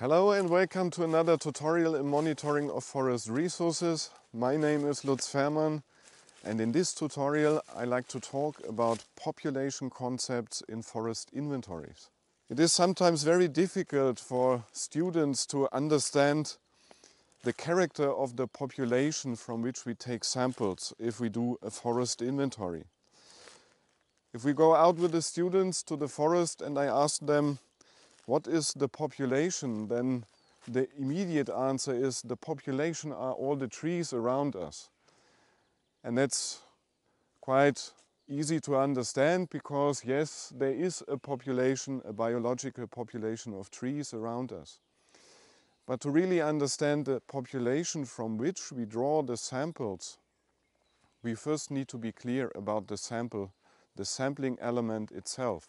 Hello and welcome to another tutorial in monitoring of forest resources. My name is Lutz Fährmann and in this tutorial I like to talk about population concepts in forest inventories. It is sometimes very difficult for students to understand the character of the population from which we take samples if we do a forest inventory. If we go out with the students to the forest and I ask them what is the population? Then the immediate answer is the population are all the trees around us. And that's quite easy to understand because yes, there is a population, a biological population of trees around us. But to really understand the population from which we draw the samples, we first need to be clear about the sample, the sampling element itself.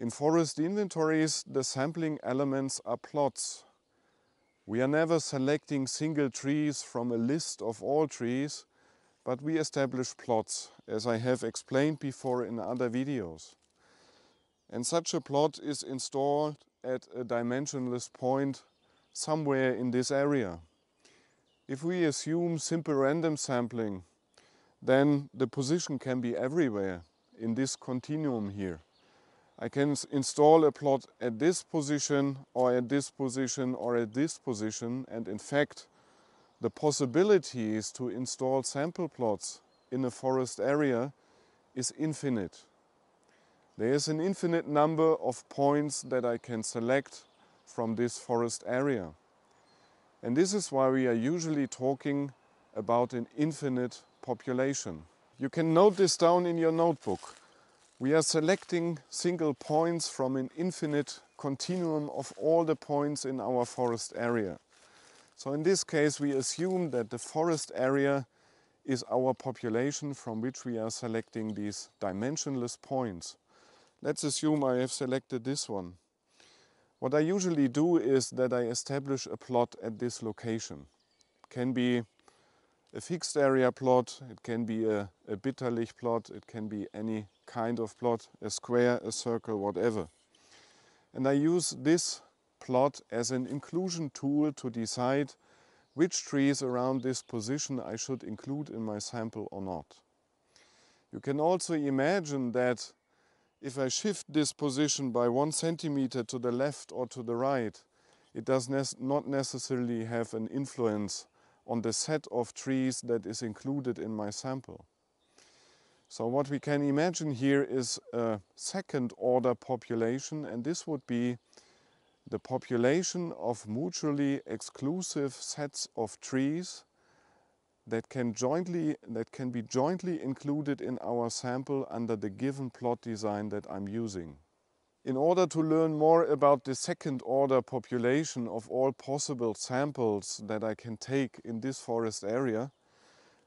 In forest inventories, the sampling elements are plots. We are never selecting single trees from a list of all trees, but we establish plots, as I have explained before in other videos. And such a plot is installed at a dimensionless point somewhere in this area. If we assume simple random sampling, then the position can be everywhere in this continuum here. I can install a plot at this position or at this position or at this position and in fact the possibilities to install sample plots in a forest area is infinite. There is an infinite number of points that I can select from this forest area. And this is why we are usually talking about an infinite population. You can note this down in your notebook. We are selecting single points from an infinite continuum of all the points in our forest area. So in this case, we assume that the forest area is our population from which we are selecting these dimensionless points. Let's assume I have selected this one. What I usually do is that I establish a plot at this location. Can be a fixed area plot, it can be a, a bitterlich plot, it can be any kind of plot, a square, a circle, whatever. And I use this plot as an inclusion tool to decide which trees around this position I should include in my sample or not. You can also imagine that if I shift this position by one centimeter to the left or to the right, it does ne not necessarily have an influence on the set of trees that is included in my sample. So what we can imagine here is a second order population and this would be the population of mutually exclusive sets of trees that can jointly that can be jointly included in our sample under the given plot design that I'm using. In order to learn more about the second order population of all possible samples that I can take in this forest area,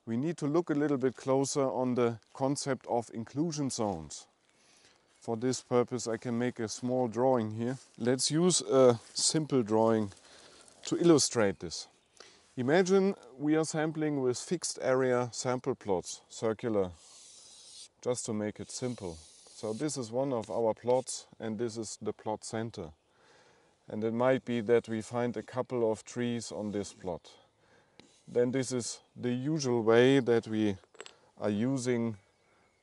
we need to look a little bit closer on the concept of inclusion zones. For this purpose I can make a small drawing here. Let's use a simple drawing to illustrate this. Imagine we are sampling with fixed area sample plots, circular, just to make it simple. So this is one of our plots and this is the plot center. And it might be that we find a couple of trees on this plot. Then this is the usual way that we are using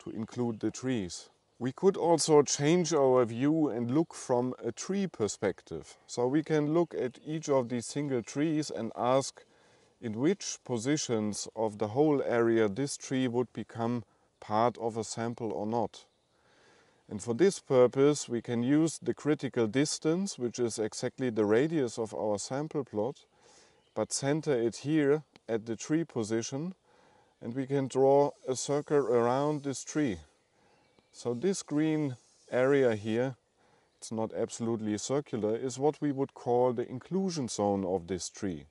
to include the trees. We could also change our view and look from a tree perspective. So we can look at each of these single trees and ask in which positions of the whole area this tree would become part of a sample or not. And for this purpose, we can use the critical distance, which is exactly the radius of our sample plot, but center it here at the tree position, and we can draw a circle around this tree. So this green area here, it's not absolutely circular, is what we would call the inclusion zone of this tree.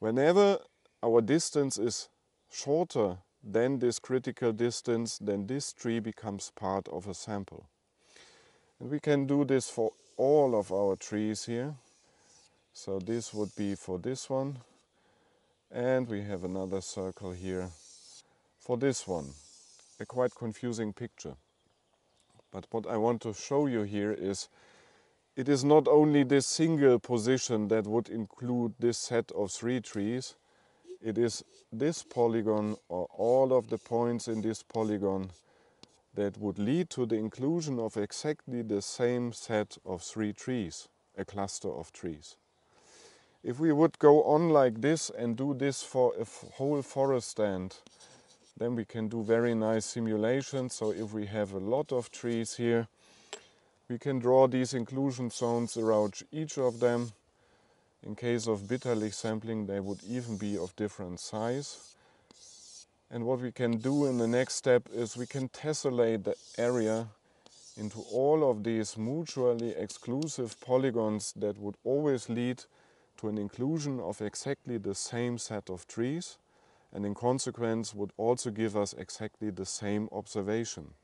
Whenever our distance is shorter then this critical distance, then this tree becomes part of a sample. And we can do this for all of our trees here. So this would be for this one. And we have another circle here for this one. A quite confusing picture. But what I want to show you here is it is not only this single position that would include this set of three trees, it is this polygon or all of the points in this polygon that would lead to the inclusion of exactly the same set of three trees, a cluster of trees. If we would go on like this and do this for a whole forest stand, then we can do very nice simulations. So if we have a lot of trees here, we can draw these inclusion zones around each of them in case of bitterlich sampling, they would even be of different size. And what we can do in the next step is we can tessellate the area into all of these mutually exclusive polygons that would always lead to an inclusion of exactly the same set of trees and in consequence would also give us exactly the same observation.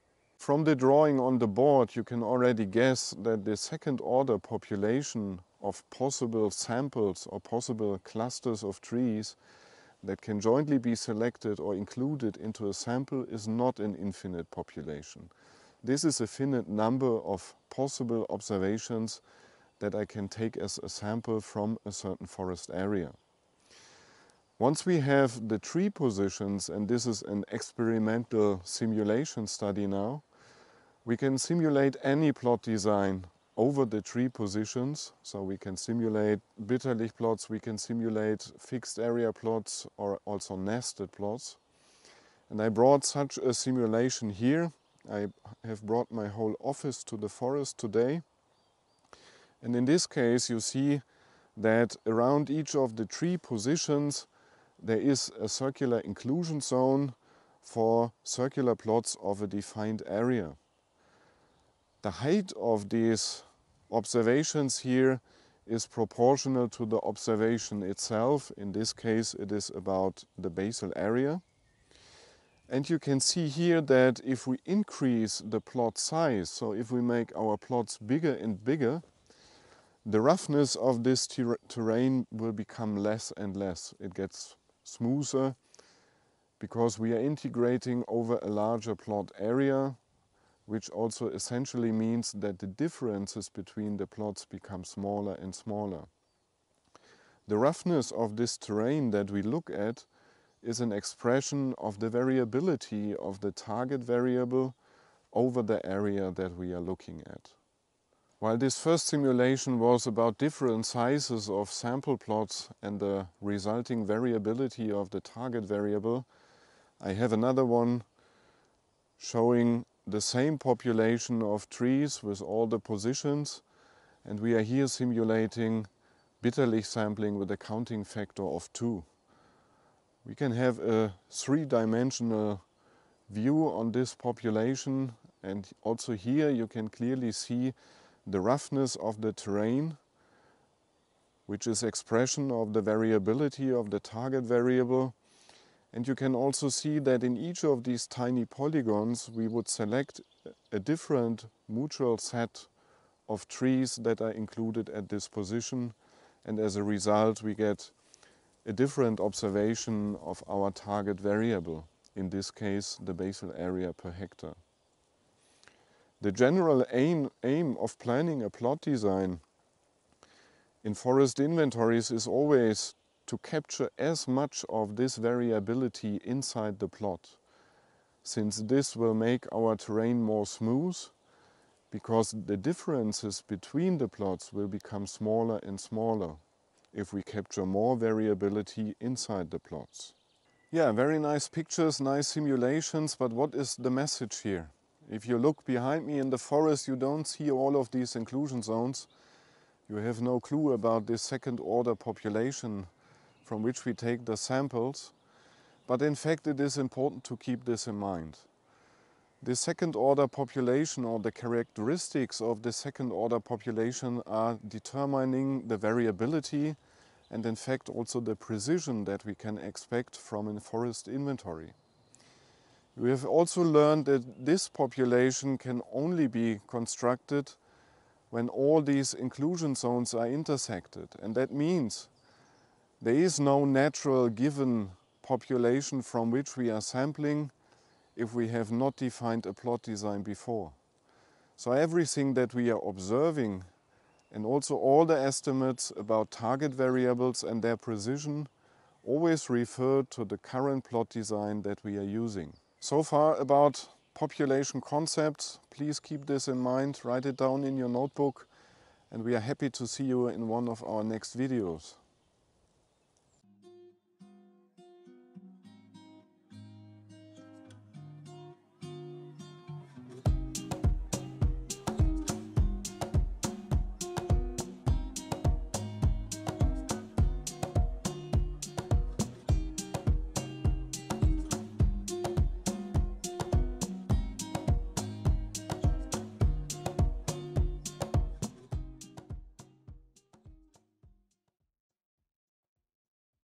From the drawing on the board, you can already guess that the second order population of possible samples or possible clusters of trees that can jointly be selected or included into a sample is not an infinite population. This is a finite number of possible observations that I can take as a sample from a certain forest area. Once we have the tree positions, and this is an experimental simulation study now, we can simulate any plot design over the tree positions. So we can simulate bitterlich plots, we can simulate fixed area plots or also nested plots. And I brought such a simulation here. I have brought my whole office to the forest today. And in this case, you see that around each of the tree positions, there is a circular inclusion zone for circular plots of a defined area. The height of these observations here is proportional to the observation itself. In this case, it is about the basal area. And you can see here that if we increase the plot size, so if we make our plots bigger and bigger, the roughness of this ter terrain will become less and less. It gets smoother because we are integrating over a larger plot area which also essentially means that the differences between the plots become smaller and smaller. The roughness of this terrain that we look at is an expression of the variability of the target variable over the area that we are looking at. While this first simulation was about different sizes of sample plots and the resulting variability of the target variable, I have another one showing the same population of trees with all the positions and we are here simulating bitterlich sampling with a counting factor of 2. We can have a three-dimensional view on this population and also here you can clearly see the roughness of the terrain which is expression of the variability of the target variable and you can also see that in each of these tiny polygons, we would select a different mutual set of trees that are included at this position. And as a result, we get a different observation of our target variable, in this case, the basal area per hectare. The general aim, aim of planning a plot design in forest inventories is always to capture as much of this variability inside the plot, since this will make our terrain more smooth, because the differences between the plots will become smaller and smaller if we capture more variability inside the plots. Yeah, very nice pictures, nice simulations, but what is the message here? If you look behind me in the forest, you don't see all of these inclusion zones. You have no clue about this second order population from which we take the samples, but in fact it is important to keep this in mind. The second order population or the characteristics of the second order population are determining the variability and in fact also the precision that we can expect from a forest inventory. We have also learned that this population can only be constructed when all these inclusion zones are intersected. And that means there is no natural given population from which we are sampling if we have not defined a plot design before. So everything that we are observing and also all the estimates about target variables and their precision always refer to the current plot design that we are using. So far about population concepts, please keep this in mind, write it down in your notebook and we are happy to see you in one of our next videos.